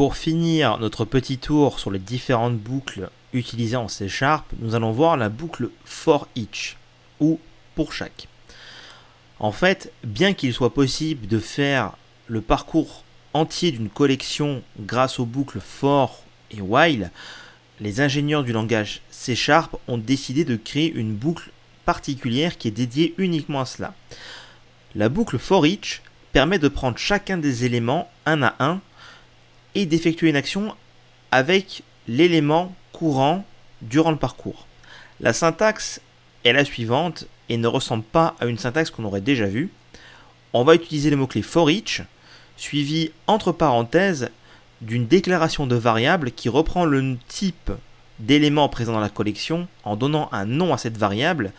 Pour finir notre petit tour sur les différentes boucles utilisées en C Sharp, nous allons voir la boucle for each, ou pour chaque. En fait, bien qu'il soit possible de faire le parcours entier d'une collection grâce aux boucles for et while, les ingénieurs du langage C Sharp ont décidé de créer une boucle particulière qui est dédiée uniquement à cela. La boucle for each permet de prendre chacun des éléments un à un et d'effectuer une action avec l'élément courant durant le parcours. La syntaxe est la suivante et ne ressemble pas à une syntaxe qu'on aurait déjà vue. On va utiliser le mot-clé for each, suivi entre parenthèses d'une déclaration de variable qui reprend le type d'élément présent dans la collection en donnant un nom à cette variable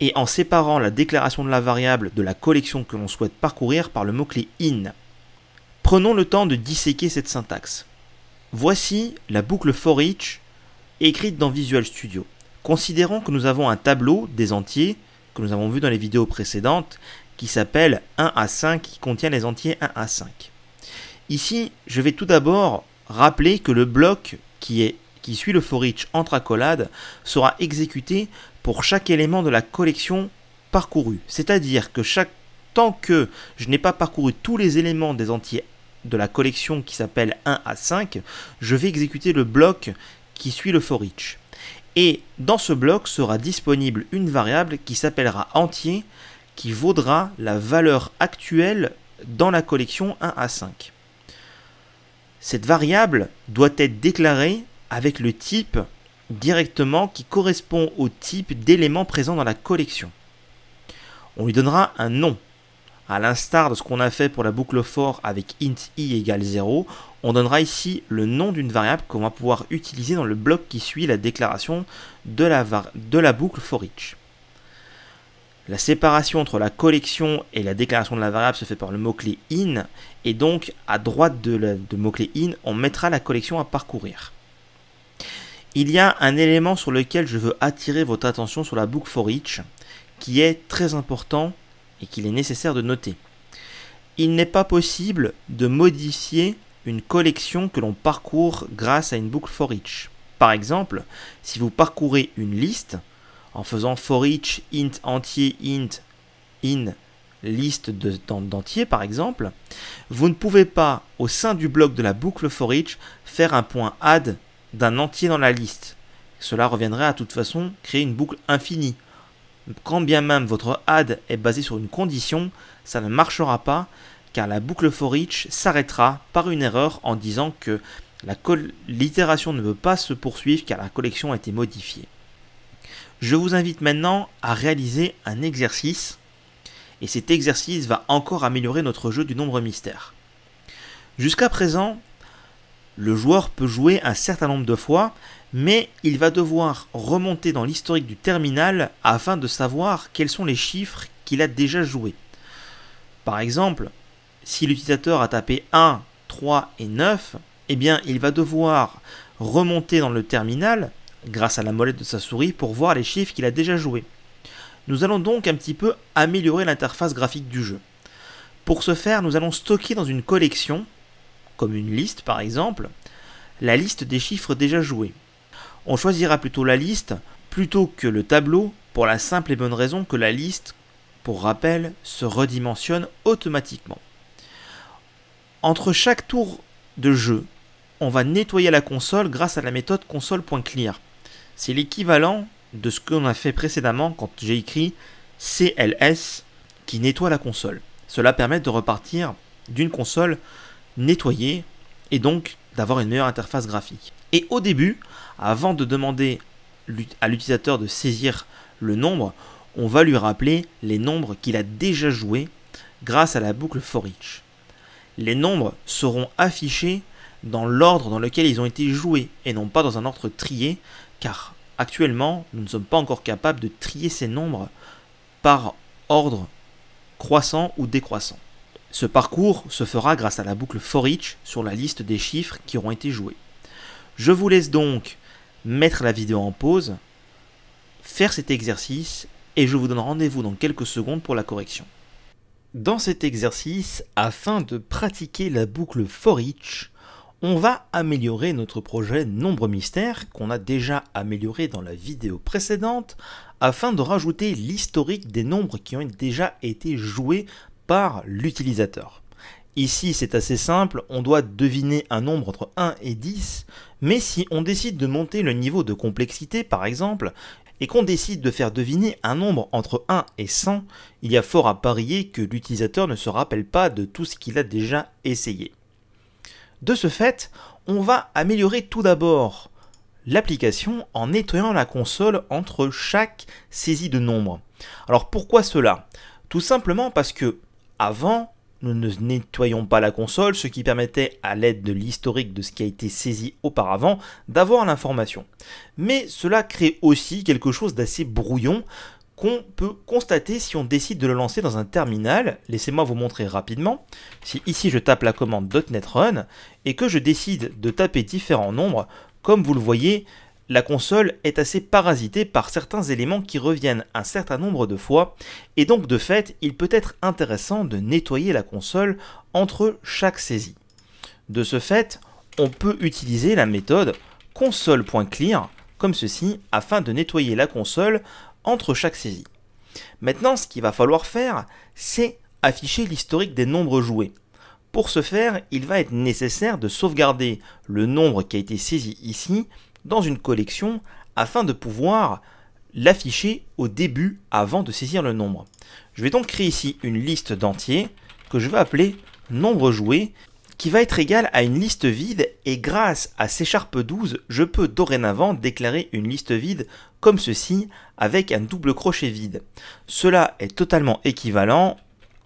et en séparant la déclaration de la variable de la collection que l'on souhaite parcourir par le mot-clé in. Prenons le temps de disséquer cette syntaxe. Voici la boucle for each écrite dans Visual Studio. Considérons que nous avons un tableau des entiers que nous avons vu dans les vidéos précédentes qui s'appelle 1 à 5 qui contient les entiers 1 à 5. Ici, je vais tout d'abord rappeler que le bloc qui, est, qui suit le for each entre accolades sera exécuté pour chaque élément de la collection parcourue. C'est-à-dire que chaque tant que je n'ai pas parcouru tous les éléments des entiers de la collection qui s'appelle 1 à 5, je vais exécuter le bloc qui suit le for each. Et dans ce bloc sera disponible une variable qui s'appellera entier, qui vaudra la valeur actuelle dans la collection 1 à 5. Cette variable doit être déclarée avec le type directement qui correspond au type d'élément présent dans la collection. On lui donnera un nom, à l'instar de ce qu'on a fait pour la boucle for avec int i égale 0, on donnera ici le nom d'une variable qu'on va pouvoir utiliser dans le bloc qui suit la déclaration de la, de la boucle for each. La séparation entre la collection et la déclaration de la variable se fait par le mot-clé in, et donc à droite de le mot-clé in, on mettra la collection à parcourir. Il y a un élément sur lequel je veux attirer votre attention sur la boucle for each, qui est très important et qu'il est nécessaire de noter. Il n'est pas possible de modifier une collection que l'on parcourt grâce à une boucle for each. Par exemple, si vous parcourez une liste en faisant for each int entier int in liste d'entier par exemple, vous ne pouvez pas au sein du bloc de la boucle for each faire un point add d'un entier dans la liste. Cela reviendrait à toute façon créer une boucle infinie quand bien même votre add est basé sur une condition, ça ne marchera pas car la boucle for each s'arrêtera par une erreur en disant que l'itération ne veut pas se poursuivre car la collection a été modifiée. Je vous invite maintenant à réaliser un exercice et cet exercice va encore améliorer notre jeu du nombre mystère. Jusqu'à présent, le joueur peut jouer un certain nombre de fois, mais il va devoir remonter dans l'historique du terminal afin de savoir quels sont les chiffres qu'il a déjà joués. Par exemple, si l'utilisateur a tapé 1, 3 et 9, eh bien il va devoir remonter dans le terminal grâce à la molette de sa souris pour voir les chiffres qu'il a déjà joués. Nous allons donc un petit peu améliorer l'interface graphique du jeu. Pour ce faire, nous allons stocker dans une collection comme une liste par exemple, la liste des chiffres déjà joués. On choisira plutôt la liste plutôt que le tableau pour la simple et bonne raison que la liste, pour rappel, se redimensionne automatiquement. Entre chaque tour de jeu, on va nettoyer la console grâce à la méthode console.clear. C'est l'équivalent de ce qu'on a fait précédemment quand j'ai écrit CLS qui nettoie la console. Cela permet de repartir d'une console nettoyer et donc d'avoir une meilleure interface graphique. Et au début, avant de demander à l'utilisateur de saisir le nombre, on va lui rappeler les nombres qu'il a déjà joués grâce à la boucle for each. Les nombres seront affichés dans l'ordre dans lequel ils ont été joués et non pas dans un ordre trié car actuellement nous ne sommes pas encore capables de trier ces nombres par ordre croissant ou décroissant. Ce parcours se fera grâce à la boucle for each sur la liste des chiffres qui auront été joués. Je vous laisse donc mettre la vidéo en pause, faire cet exercice et je vous donne rendez-vous dans quelques secondes pour la correction. Dans cet exercice, afin de pratiquer la boucle for each, on va améliorer notre projet Nombre Mystère qu'on a déjà amélioré dans la vidéo précédente afin de rajouter l'historique des nombres qui ont déjà été joués par l'utilisateur. Ici, c'est assez simple, on doit deviner un nombre entre 1 et 10, mais si on décide de monter le niveau de complexité, par exemple, et qu'on décide de faire deviner un nombre entre 1 et 100, il y a fort à parier que l'utilisateur ne se rappelle pas de tout ce qu'il a déjà essayé. De ce fait, on va améliorer tout d'abord l'application en nettoyant la console entre chaque saisie de nombre. Alors pourquoi cela Tout simplement parce que avant, nous ne nettoyons pas la console, ce qui permettait, à l'aide de l'historique de ce qui a été saisi auparavant, d'avoir l'information. Mais cela crée aussi quelque chose d'assez brouillon qu'on peut constater si on décide de le lancer dans un terminal. Laissez-moi vous montrer rapidement. Si ici je tape la commande .NET Run et que je décide de taper différents nombres, comme vous le voyez, la console est assez parasitée par certains éléments qui reviennent un certain nombre de fois, et donc de fait, il peut être intéressant de nettoyer la console entre chaque saisie. De ce fait, on peut utiliser la méthode console.clear comme ceci afin de nettoyer la console entre chaque saisie. Maintenant, ce qu'il va falloir faire, c'est afficher l'historique des nombres joués. Pour ce faire, il va être nécessaire de sauvegarder le nombre qui a été saisi ici dans une collection afin de pouvoir l'afficher au début avant de saisir le nombre. Je vais donc créer ici une liste d'entiers que je vais appeler nombre joué qui va être égale à une liste vide et grâce à C 12 je peux dorénavant déclarer une liste vide comme ceci avec un double crochet vide. Cela est totalement équivalent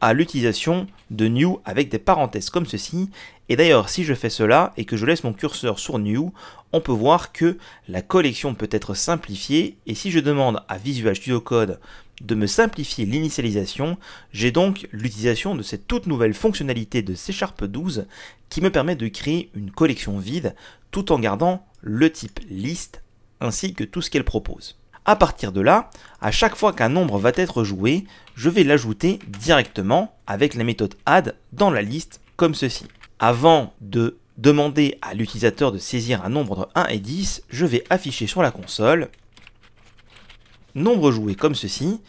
à l'utilisation de new avec des parenthèses comme ceci. Et d'ailleurs, si je fais cela et que je laisse mon curseur sur new, on peut voir que la collection peut être simplifiée. Et si je demande à Visual Studio Code de me simplifier l'initialisation, j'ai donc l'utilisation de cette toute nouvelle fonctionnalité de C Sharp 12 qui me permet de créer une collection vide tout en gardant le type liste ainsi que tout ce qu'elle propose. À partir de là, à chaque fois qu'un nombre va être joué, je vais l'ajouter directement avec la méthode add dans la liste comme ceci. Avant de demander à l'utilisateur de saisir un nombre de 1 et 10, je vais afficher sur la console nombre joué comme ceci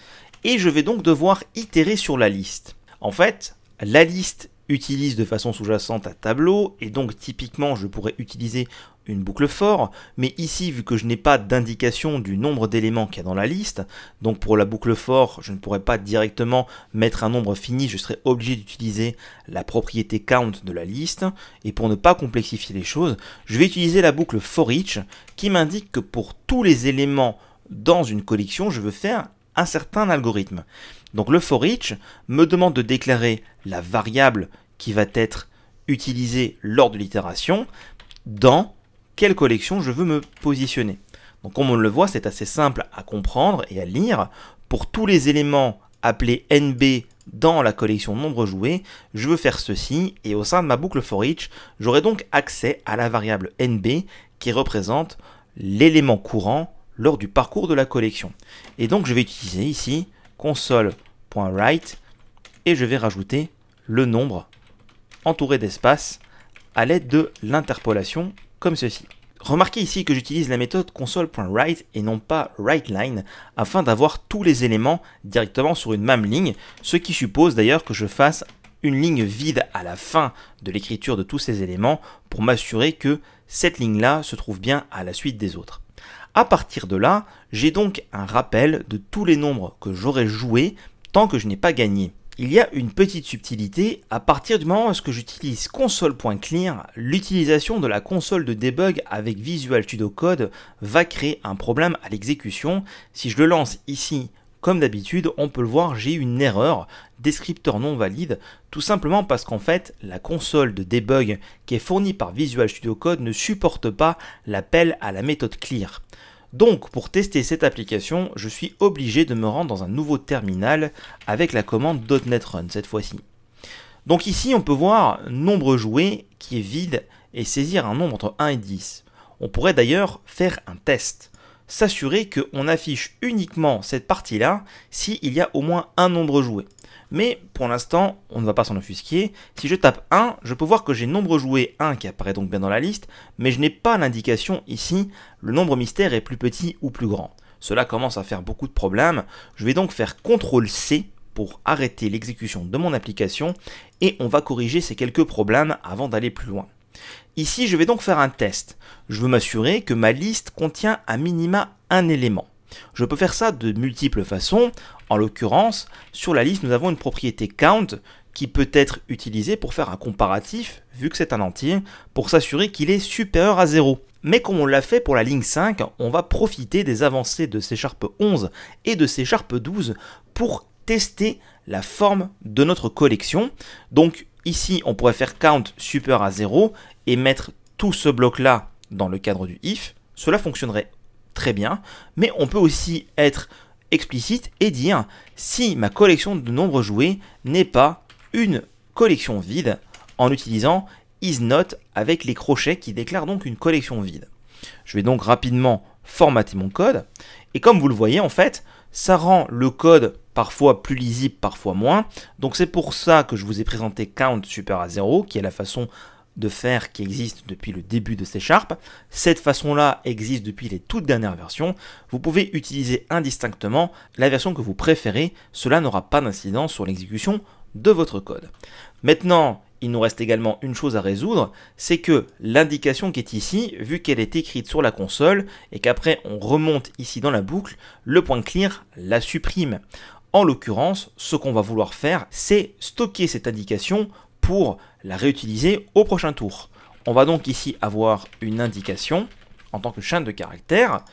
et je vais donc devoir itérer sur la liste. En fait, la liste utilise de façon sous-jacente un tableau et donc typiquement je pourrais utiliser une boucle fort mais ici, vu que je n'ai pas d'indication du nombre d'éléments qu'il y a dans la liste, donc pour la boucle fort je ne pourrais pas directement mettre un nombre fini, je serais obligé d'utiliser la propriété count de la liste, et pour ne pas complexifier les choses, je vais utiliser la boucle for each, qui m'indique que pour tous les éléments dans une collection, je veux faire un certain algorithme. Donc le for each me demande de déclarer la variable qui va être utilisée lors de l'itération dans quelle collection je veux me positionner. Donc comme on le voit, c'est assez simple à comprendre et à lire. Pour tous les éléments appelés NB dans la collection nombre joué, je veux faire ceci et au sein de ma boucle for each, j'aurai donc accès à la variable NB qui représente l'élément courant lors du parcours de la collection. Et donc je vais utiliser ici console.write et je vais rajouter le nombre entouré d'espace à l'aide de l'interpolation comme ceci. Remarquez ici que j'utilise la méthode console.write et non pas writeLine afin d'avoir tous les éléments directement sur une même ligne, ce qui suppose d'ailleurs que je fasse une ligne vide à la fin de l'écriture de tous ces éléments pour m'assurer que cette ligne-là se trouve bien à la suite des autres. À partir de là, j'ai donc un rappel de tous les nombres que j'aurais joués tant que je n'ai pas gagné il y a une petite subtilité, à partir du moment où j'utilise console.clear, l'utilisation de la console de debug avec Visual Studio Code va créer un problème à l'exécution. Si je le lance ici, comme d'habitude, on peut le voir, j'ai une erreur, descripteur non valide, tout simplement parce qu'en fait, la console de debug qui est fournie par Visual Studio Code ne supporte pas l'appel à la méthode clear. Donc pour tester cette application, je suis obligé de me rendre dans un nouveau terminal avec la commande .NET Run cette fois-ci. Donc ici on peut voir nombre joué qui est vide et saisir un nombre entre 1 et 10. On pourrait d'ailleurs faire un test, s'assurer qu'on affiche uniquement cette partie-là s'il y a au moins un nombre joué mais pour l'instant, on ne va pas s'en offusquer. Si je tape 1, je peux voir que j'ai nombre joué 1 qui apparaît donc bien dans la liste, mais je n'ai pas l'indication ici, le nombre mystère est plus petit ou plus grand. Cela commence à faire beaucoup de problèmes, je vais donc faire CTRL-C pour arrêter l'exécution de mon application, et on va corriger ces quelques problèmes avant d'aller plus loin. Ici, je vais donc faire un test. Je veux m'assurer que ma liste contient à minima un élément. Je peux faire ça de multiples façons. En l'occurrence, sur la liste, nous avons une propriété count qui peut être utilisée pour faire un comparatif, vu que c'est un entier, pour s'assurer qu'il est supérieur à 0. Mais comme on l'a fait pour la ligne 5, on va profiter des avancées de C Sharp 11 et de C Sharp 12 pour tester la forme de notre collection. Donc ici, on pourrait faire count supérieur à 0 et mettre tout ce bloc-là dans le cadre du if. Cela fonctionnerait très bien, mais on peut aussi être explicite et dire si ma collection de nombres joués n'est pas une collection vide en utilisant is avec les crochets qui déclarent donc une collection vide. Je vais donc rapidement formater mon code et comme vous le voyez en fait, ça rend le code parfois plus lisible, parfois moins. Donc c'est pour ça que je vous ai présenté count super à 0 qui est la façon de faire qui existe depuis le début de ces Sharp. Cette façon-là existe depuis les toutes dernières versions. Vous pouvez utiliser indistinctement la version que vous préférez. Cela n'aura pas d'incidence sur l'exécution de votre code. Maintenant, il nous reste également une chose à résoudre, c'est que l'indication qui est ici, vu qu'elle est écrite sur la console et qu'après on remonte ici dans la boucle, le point clear la supprime. En l'occurrence, ce qu'on va vouloir faire, c'est stocker cette indication pour la réutiliser au prochain tour. On va donc ici avoir une indication en tant que chaîne de caractères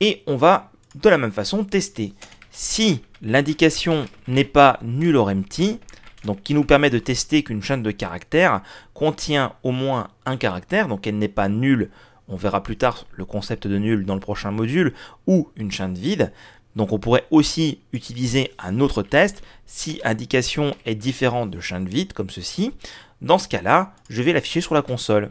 et on va de la même façon tester. Si l'indication n'est pas nulle or empty, donc qui nous permet de tester qu'une chaîne de caractères contient au moins un caractère, donc elle n'est pas nulle, on verra plus tard le concept de nulle dans le prochain module, ou une chaîne vide, donc on pourrait aussi utiliser un autre test si indication est différente de chaîne vide comme ceci. Dans ce cas-là, je vais l'afficher sur la console.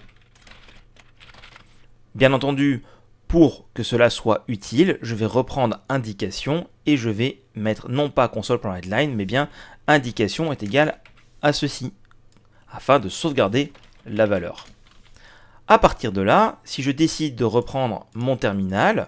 Bien entendu, pour que cela soit utile, je vais reprendre indication et je vais mettre non pas console.headline mais bien indication est égal à ceci afin de sauvegarder la valeur. À partir de là, si je décide de reprendre mon terminal,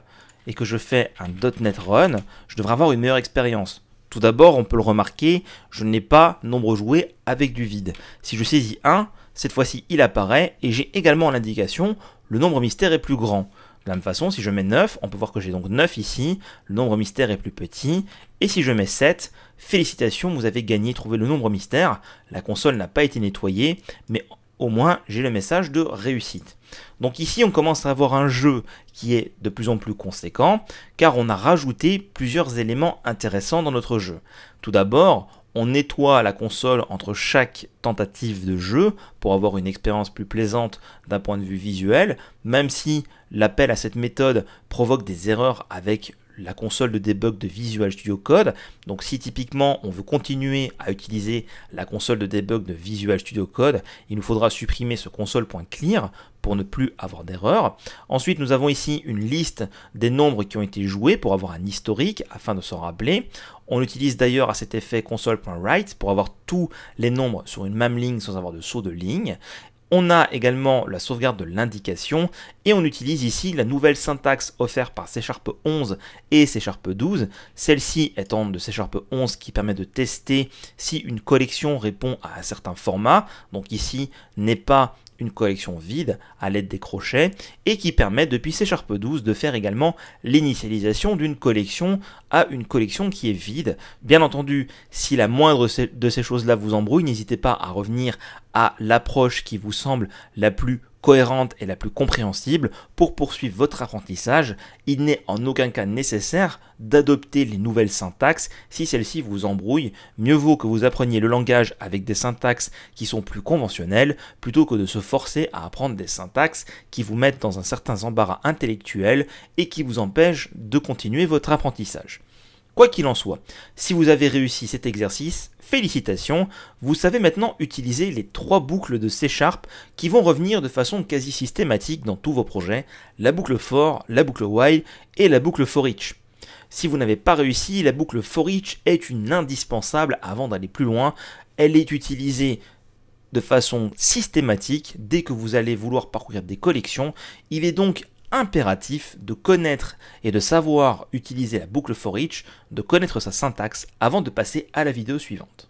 et que je fais un .NET Run, je devrais avoir une meilleure expérience. Tout d'abord, on peut le remarquer, je n'ai pas nombre joué avec du vide. Si je saisis 1, cette fois-ci il apparaît et j'ai également l'indication le nombre mystère est plus grand. De la même façon, si je mets 9, on peut voir que j'ai donc 9 ici, le nombre mystère est plus petit, et si je mets 7, félicitations, vous avez gagné, trouvé le nombre mystère, la console n'a pas été nettoyée, mais au moins j'ai le message de réussite. Donc ici, on commence à avoir un jeu qui est de plus en plus conséquent, car on a rajouté plusieurs éléments intéressants dans notre jeu. Tout d'abord, on nettoie la console entre chaque tentative de jeu pour avoir une expérience plus plaisante d'un point de vue visuel, même si l'appel à cette méthode provoque des erreurs avec la console de debug de Visual Studio Code. Donc si typiquement on veut continuer à utiliser la console de debug de Visual Studio Code, il nous faudra supprimer ce console.clear pour ne plus avoir d'erreur. Ensuite, nous avons ici une liste des nombres qui ont été joués pour avoir un historique afin de s'en rappeler. On utilise d'ailleurs à cet effet console.write pour avoir tous les nombres sur une même ligne sans avoir de saut de ligne. On a également la sauvegarde de l'indication et on utilise ici la nouvelle syntaxe offerte par C 11 et C 12, celle-ci étant de C 11 qui permet de tester si une collection répond à un certain format, donc ici n'est pas une collection vide à l'aide des crochets et qui permet depuis C 12 de faire également l'initialisation d'une collection à une collection qui est vide. Bien entendu, si la moindre de ces choses-là vous embrouille, n'hésitez pas à revenir à l'approche qui vous semble la plus cohérente et la plus compréhensible pour poursuivre votre apprentissage, il n'est en aucun cas nécessaire d'adopter les nouvelles syntaxes si celles-ci vous embrouillent. Mieux vaut que vous appreniez le langage avec des syntaxes qui sont plus conventionnelles plutôt que de se forcer à apprendre des syntaxes qui vous mettent dans un certain embarras intellectuel et qui vous empêchent de continuer votre apprentissage. Quoi qu'il en soit, si vous avez réussi cet exercice, félicitations, vous savez maintenant utiliser les trois boucles de C qui vont revenir de façon quasi systématique dans tous vos projets, la boucle for, la boucle while et la boucle for each. Si vous n'avez pas réussi, la boucle for each est une indispensable avant d'aller plus loin, elle est utilisée de façon systématique dès que vous allez vouloir parcourir des collections. Il est donc impératif de connaître et de savoir utiliser la boucle for each, de connaître sa syntaxe avant de passer à la vidéo suivante.